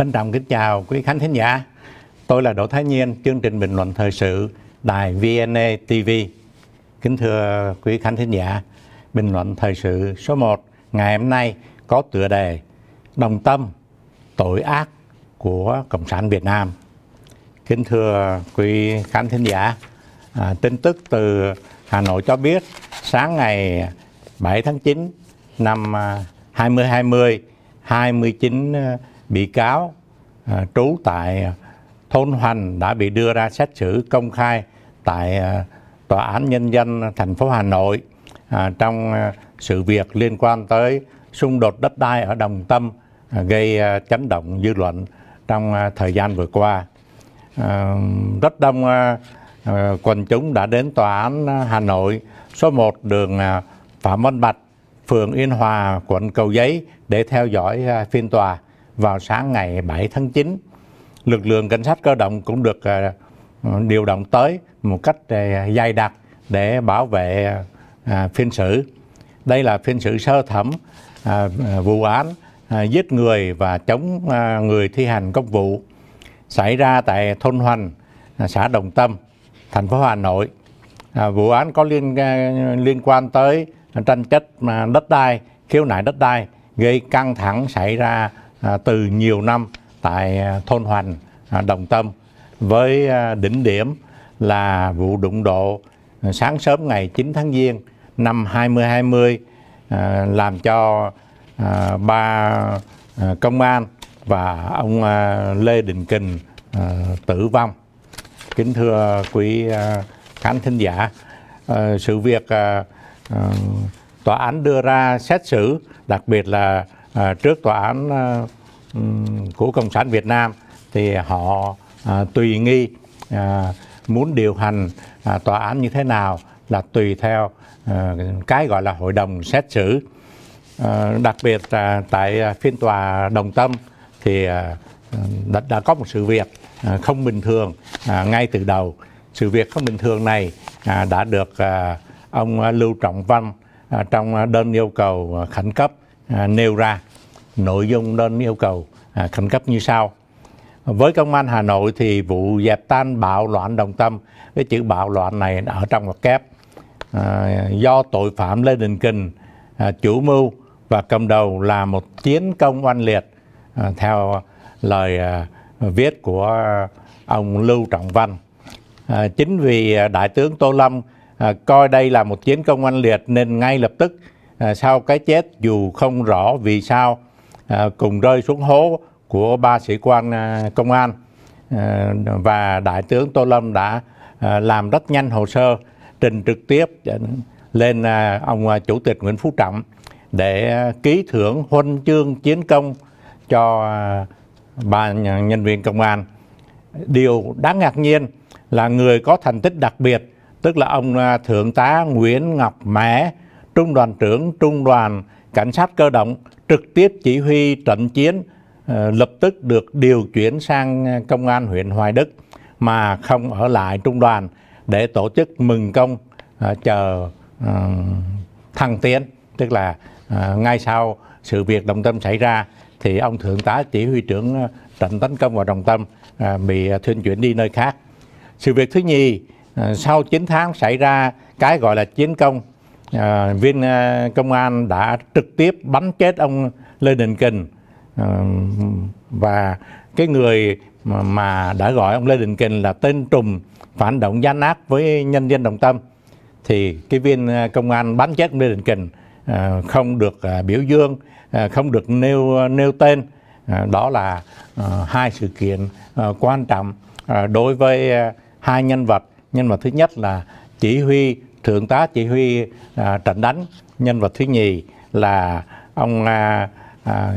Trân trọng kính chào quý khán thính giả. Tôi là Đỗ Thái Nhiên, chương trình bình luận thời sự đài VNA TV. Kính thưa quý khán thính giả, bình luận thời sự số 1 ngày hôm nay có tựa đề Đồng tâm, tội ác của Cộng sản Việt Nam. Kính thưa quý khán thính giả, à, tin tức từ Hà Nội cho biết sáng ngày 7 tháng 9 năm 2020, à, 29 bị cáo à, trú tại à, thôn Hoành đã bị đưa ra xét xử công khai tại à, tòa án nhân dân thành phố Hà Nội à, trong à, sự việc liên quan tới xung đột đất đai ở Đồng Tâm à, gây à, chấn động dư luận trong à, thời gian vừa qua. À, rất đông à, à, quần chúng đã đến tòa án Hà Nội số 1 đường à, Phạm Văn Bạch, phường Yên Hòa, quận Cầu Giấy để theo dõi à, phiên tòa vào sáng ngày 7 tháng 9. Lực lượng cảnh sát cơ động cũng được ờ, điều động tới một cách ờ, dày đặc để bảo vệ ờ, phiên xử. Đây là phiên xử sơ thẩm vụ án giết người và chống người thi hành công vụ xảy ra tại thôn Hoành, xã Đồng Tâm, thành phố Hà Nội. Vụ án có liên liên quan tới tranh chấp đất đai, khiếu nại đất đai gây căng thẳng xảy ra À, từ nhiều năm tại à, thôn Hoành, à, Đồng Tâm với đỉnh điểm là vụ đụng độ sáng sớm ngày 9 tháng Giêng năm 2020 làm cho ba công an và ông Lê Đình Kình tử vong. Kính thưa quý khán thính giả, sự việc tòa án đưa ra xét xử, đặc biệt là trước tòa án của cộng sản việt nam thì họ à, tùy nghi à, muốn điều hành à, tòa án như thế nào là tùy theo à, cái gọi là hội đồng xét xử à, đặc biệt à, tại phiên tòa đồng tâm thì à, đã, đã có một sự việc à, không bình thường à, ngay từ đầu sự việc không bình thường này à, đã được à, ông lưu trọng văn à, trong đơn yêu cầu khẩn cấp à, nêu ra nội dung đơn yêu cầu à, khẩn cấp như sau với công an Hà Nội thì vụ dẹp tan bạo loạn đồng tâm cái chữ bạo loạn này ở trong ngoặc kép à, do tội phạm Lê Đình Kình à, chủ mưu và cầm đầu là một chiến công oanh liệt à, theo lời à, viết của ông Lưu Trọng Văn à, chính vì à, đại tướng Tô Lâm à, coi đây là một chiến công oanh liệt nên ngay lập tức à, sau cái chết dù không rõ vì sao À, cùng rơi xuống hố của ba sĩ quan à, công an à, và đại tướng tô lâm đã làm rất nhanh hồ sơ trình trực tiếp lên ông chủ tịch nguyễn phú trọng để ký thưởng huân chương chiến công cho ba nhân viên công an điều đáng ngạc nhiên là người có thành tích đặc biệt tức là ông thượng tá nguyễn ngọc mẽ trung đoàn trưởng trung đoàn cảnh sát cơ động trực tiếp chỉ huy trận chiến ờ, lập tức được điều chuyển sang ờ, công an huyện Hoài Đức mà không ở lại trung đoàn để tổ chức mừng công ờ, chờ thăng tiến tức là ngay sau sự việc đồng tâm xảy ra thì ông thượng tá chỉ huy trưởng trận tấn công vào đồng tâm bị thuyên chuyển đi nơi khác sự việc thứ nhì sau 9 tháng xảy ra cái gọi là chiến công à, viên à, công an đã trực tiếp bắn chết ông Lê Đình Kình à, và cái người mà, mà đã gọi ông Lê Đình Kình là tên trùm phản động gian ác với nhân dân Đồng Tâm thì cái viên công an bắn chết ông Lê Đình Kình à, không được à, biểu dương à, không được nêu nêu tên à, đó là à, hai sự kiện à, quan trọng à, đối với à, hai nhân vật nhân vật thứ nhất là chỉ huy thượng tá chỉ huy à, trận đánh nhân vật thứ nhì là ông à, à,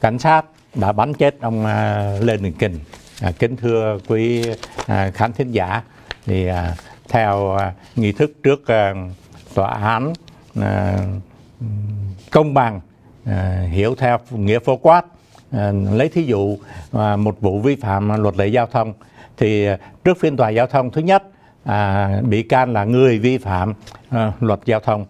cảnh sát đã bắn chết ông à, lê đình kình à, kính thưa quý à, khán thính giả thì à, theo à, nghi thức trước à, tòa án à, công bằng à, hiểu theo nghĩa phổ quát à, lấy thí dụ à, một vụ vi phạm luật lệ giao thông thì trước phiên tòa giao thông thứ nhất à, bị can là người vi phạm à, luật giao thông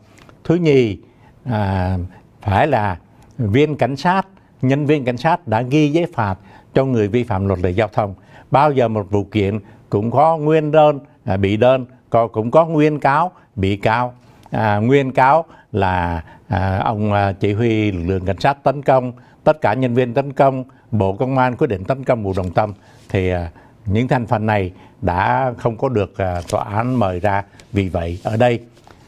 thứ nhì à, phải là viên cảnh sát nhân viên cảnh sát đã ghi giấy phạt cho người vi phạm luật lệ giao thông bao giờ một vụ kiện cũng có nguyên đơn à, bị đơn có, cũng có nguyên cáo bị cáo à, nguyên cáo là à, ông à, chỉ huy lực lượng cảnh sát tấn công tất cả nhân viên tấn công bộ công an quyết định tấn công vụ đồng tâm thì à, những thành phần này đã không có được à, tòa án mời ra. Vì vậy ở đây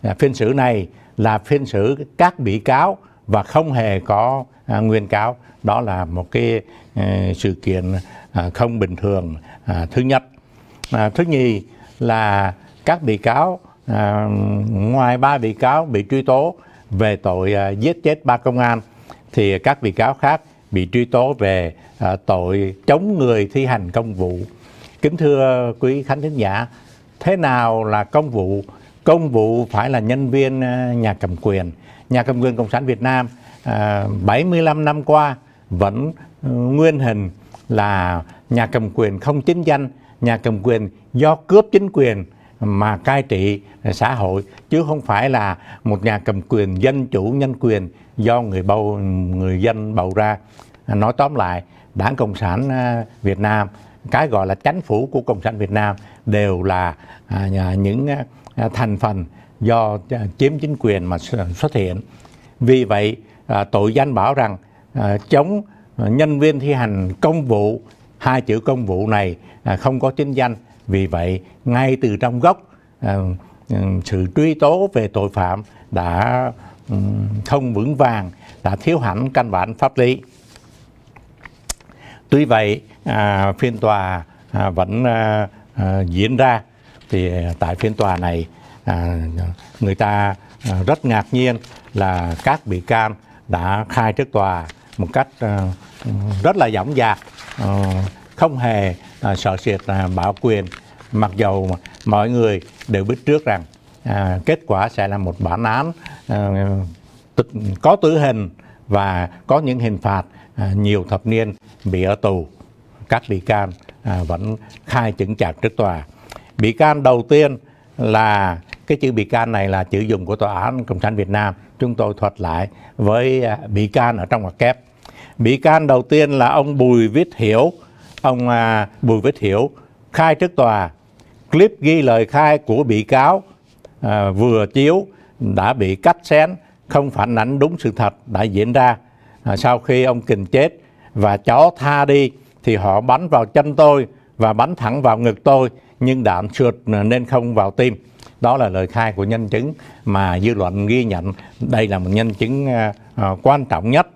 à, phiên xử này là phiên xử các bị cáo và không hề có à, nguyên cáo. Đó là một cái sự kiện không bình thường thứ nhất. Thứ nhì là các bị cáo ngoài ba bị cáo bị truy tố về tội giết chết ba công an thì các bị cáo khác bị truy tố về tội chống người thi hành công vụ Kính thưa quý khán thính giả, thế nào là công vụ? Công vụ phải là nhân viên à, nhà cầm quyền. Nhà cầm quyền Cộng sản Việt Nam à, 75 năm qua vẫn ừ, nguyên hình là nhà cầm quyền không chính danh, nhà cầm quyền do cướp chính quyền mà cai trị xã hội chứ không phải là một nhà cầm quyền dân chủ nhân quyền do người bầu người dân bầu ra nói tóm lại đảng cộng sản à, việt nam cái gọi là chánh phủ của cộng sản việt nam đều là à, những à, à, thành phần do à, chiếm chính quyền mà xuất hiện vì vậy à, tội danh bảo rằng à, chống nhân viên thi hành công vụ hai chữ công vụ này à, không có chính danh vì vậy ngay từ trong gốc à, ừ, sự truy tố về tội phạm đã ừ, không vững vàng đã thiếu hẳn căn bản pháp lý tuy vậy à, phiên tòa à, vẫn à, à, diễn ra thì tại phiên tòa này à, người ta à, rất ngạc nhiên là các bị can đã khai trước tòa một cách à, rất là dõng dạc à, không hề à, sợ sệt à, bảo quyền mặc dầu mọi người đều biết trước rằng à, kết quả sẽ là một bản án à, có tử hình và có những hình phạt à, nhiều thập niên bị ở tù các bị can à, vẫn khai chứng chặt trước tòa bị can đầu tiên là cái chữ bị can này là chữ dùng của tòa án cộng sản việt nam chúng tôi thuật lại với à, bị can ở trong ngoặc kép bị can đầu tiên là ông bùi viết hiểu ông à, bùi viết hiểu khai trước tòa clip ghi lời khai của bị cáo à, vừa chiếu đã bị cắt xén không phản ảnh đúng sự thật đã diễn ra à, sau khi ông kình chết và chó tha đi thì họ bắn vào chân tôi và bắn thẳng vào ngực tôi nhưng đạn trượt nên không vào tim đó là lời khai của nhân chứng mà dư luận ghi nhận đây là một nhân chứng uh, quan trọng nhất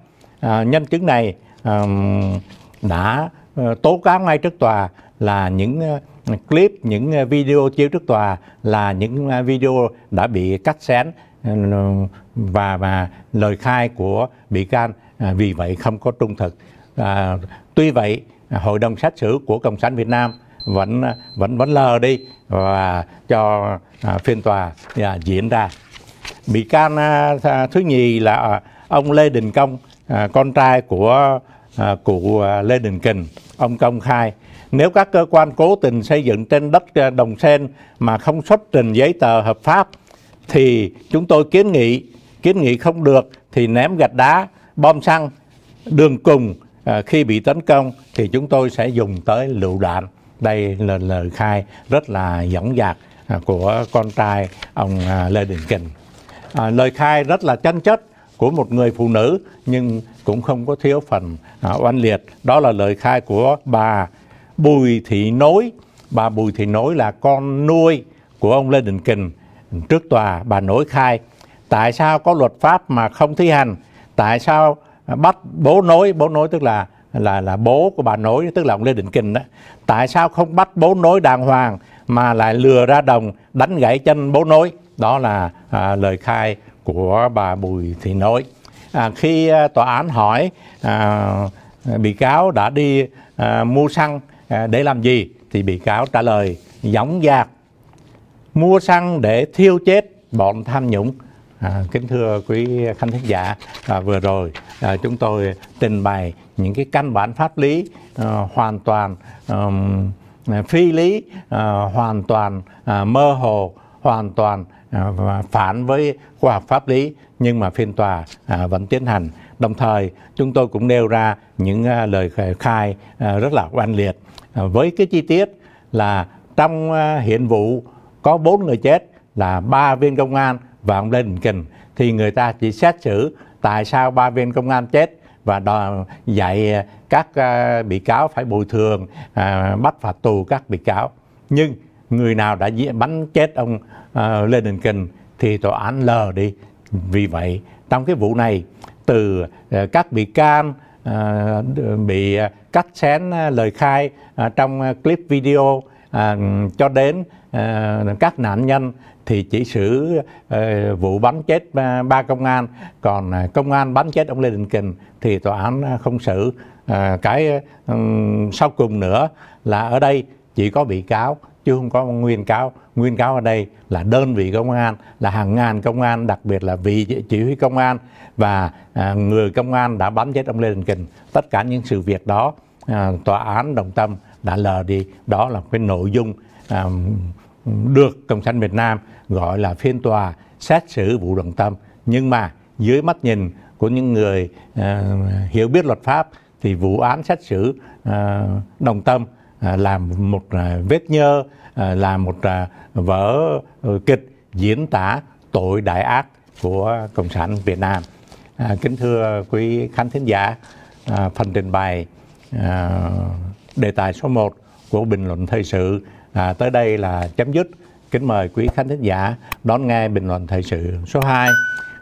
uh, nhân chứng này um, đã uh, tố cáo ngay trước tòa là những uh, clip những ờ, video chiếu trước tòa là những uh, video đã bị cắt xén uh, và và lời khai của bị can uh, vì vậy không có trung thực uh, tuy vậy hội đồng xét xử của cộng sản việt nam vẫn vẫn vẫn lờ đi và cho à, phiên tòa à, diễn ra bị can à, thứ nhì là ông lê đình công con trai của cụ lê đình kình ông công khai nếu các cơ quan cố tình xây dựng trên đất đồng sen mà không xuất trình giấy tờ hợp pháp thì chúng tôi kiến nghị kiến nghị không được thì ném gạch đá bom xăng đường cùng Ờ, khi bị tấn công thì chúng tôi sẽ dùng tới lựu đạn đây là lời khai rất là dõng dạc à, của con trai ông à, Lê Đình Kình à, lời khai rất là chân chất của một người phụ nữ nhưng cũng không có thiếu phần à, oanh liệt đó là lời khai của bà Bùi Thị Nối bà Bùi Thị Nối là con nuôi của ông Lê Đình Kình trước tòa bà Nối khai tại sao có luật pháp mà không thi hành tại sao bắt bố nối bố nối tức là là là bố của bà nối tức là ông lê đình kình đó tại sao không bắt bố nối đàng hoàng mà lại lừa ra đồng đánh gãy chân bố nối đó là à, lời khai của bà bùi thị nối à, khi à, tòa án hỏi à, bị cáo đã đi à, mua xăng à, để làm gì thì bị cáo trả lời giống dạc mua xăng để thiêu chết bọn tham nhũng À, kính thưa quý khán thính giả, à, vừa rồi à, chúng tôi trình bày những cái căn bản pháp lý à, hoàn toàn à, phi lý, à, hoàn toàn à, mơ hồ, hoàn toàn à, phản với khoa học pháp lý nhưng mà phiên tòa à, vẫn tiến hành. Đồng thời chúng tôi cũng nêu ra những à, lời khai à, rất là oanh liệt à, với cái chi tiết là trong à, hiện vụ có bốn người chết là ba viên công an và ông Lê Đình Kình thì người ta chỉ xét xử tại sao ba viên công an chết và đòi dạy các à, bị cáo phải bồi thường à, bắt phạt tù các bị cáo nhưng người nào đã bắn chết ông à, Lê Đình Kình thì tòa án lờ đi vì vậy trong cái vụ này từ à, các bị can à, bị cắt xén lời khai à, trong à, clip video à, cho đến Ờ, các nạn nhân thì chỉ xử ờ, vụ bắn chết ba công an còn ờ, công an bắn chết ông Lê Đình Kình thì tòa án không xử cái ừ, sau cùng nữa là ở đây chỉ có bị cáo chứ không có nguyên cáo nguyên cáo ở đây là đơn vị công an là hàng ngàn công an đặc biệt là vị chỉ huy công an và người công an đã bắn chết ông Lê Đình Kình tất cả những sự việc đó tòa án đồng tâm đã lờ đi đó là cái nội dung được Cộng sản Việt Nam gọi là phiên tòa xét xử vụ đồng tâm. Nhưng mà dưới mắt nhìn của những người ờ, hiểu biết luật pháp thì vụ án xét xử ờ, đồng tâm ờ, là một vết nhơ, là một vở kịch diễn tả tội đại ác của Cộng sản Việt Nam. À, kính thưa quý khán thính giả, à, phần trình bày đề tài số 1 của bình luận thời sự à, tới đây là chấm dứt kính mời quý khán thính giả đón nghe bình luận thời sự số 2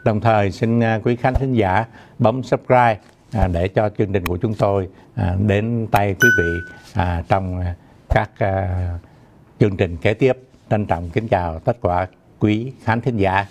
đồng thời xin à, quý khán thính giả bấm subscribe à, để cho chương trình của chúng tôi à, đến tay quý vị à, trong các à, chương trình kế tiếp trân trọng kính chào tất cả quý khán thính giả